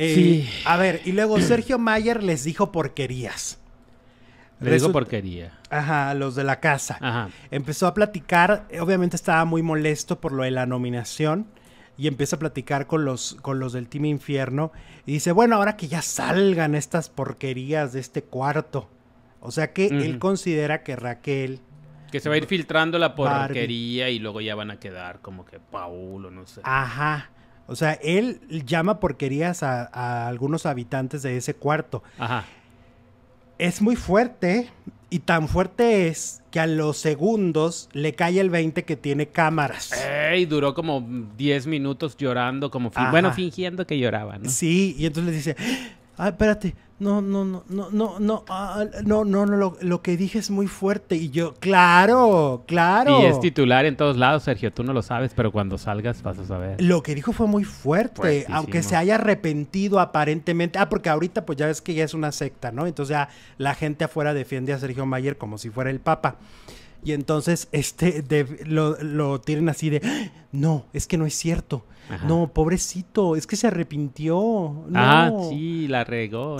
Eh, a ver, y luego Sergio Mayer les dijo porquerías. Les dijo porquería. Ajá, los de la casa. Ajá. Empezó a platicar, eh, obviamente estaba muy molesto por lo de la nominación y empieza a platicar con los, con los del Team Infierno y dice, bueno, ahora que ya salgan estas porquerías de este cuarto. O sea que él considera que Raquel... Que se va a ir filtrando la porquería y luego ya van a quedar como que Paulo, no sé. Ajá. O sea, él llama porquerías a, algunos habitantes de ese cuarto. Ajá. Es muy fuerte y tan fuerte es que a los segundos le cae el 20 que tiene cámaras. Y duró como 10 minutos llorando, como bueno, fingiendo que lloraba, ¿no? Sí, y entonces le dice, ah, espérate, no, no, no, no, no, no, ah, no, no, no lo, lo, que dije es muy fuerte. Y yo, claro, claro. Y es titular en todos lados, Sergio, tú no lo sabes, pero cuando salgas vas a saber. Lo que dijo fue muy fuerte, aunque se haya arrepentido aparentemente. Ah, porque ahorita pues ya ves que ya es una secta, ¿no? Entonces ya la gente afuera defiende a Sergio Mayer como si fuera el Papa. Y entonces este lo, lo, tienen así de, ah, no, es que no es cierto. No, pobrecito, es que se arrepintió. No. Ah, sí, la regó.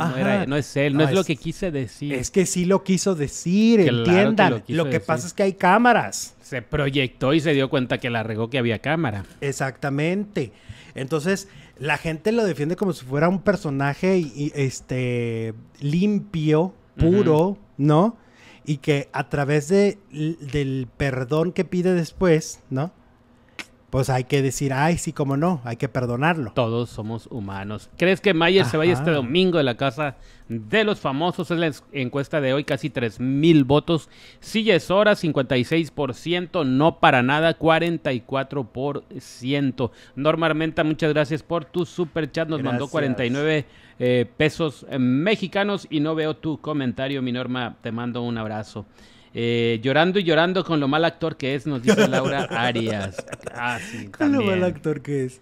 No, es él, no, es, lo que quise decir. Es que sí lo quiso decir, entiendan. lo, que pasa es que hay cámaras. Se proyectó y se dio cuenta que la regó, que había cámara. Exactamente. Entonces, la gente lo defiende como si fuera un personaje y, este limpio, puro, ¿no? y que a través de, del perdón que pide después, ¿no? pues hay que decir, ay, sí, como no, hay que perdonarlo. Todos somos humanos. ¿Crees que Mayer se vaya este domingo de la casa de los famosos? Es la encuesta de hoy, casi 3000 mil votos. Sí es hora, 56%, no para nada, 44%. Norma Armenta, muchas gracias por tu super chat. Nos mandó 49 eh, pesos mexicanos y no veo tu comentario, mi Norma. Te mando un abrazo. Eh, llorando y llorando con lo mal actor que es, nos dice Laura Arias. Ah, con lo mal actor que es.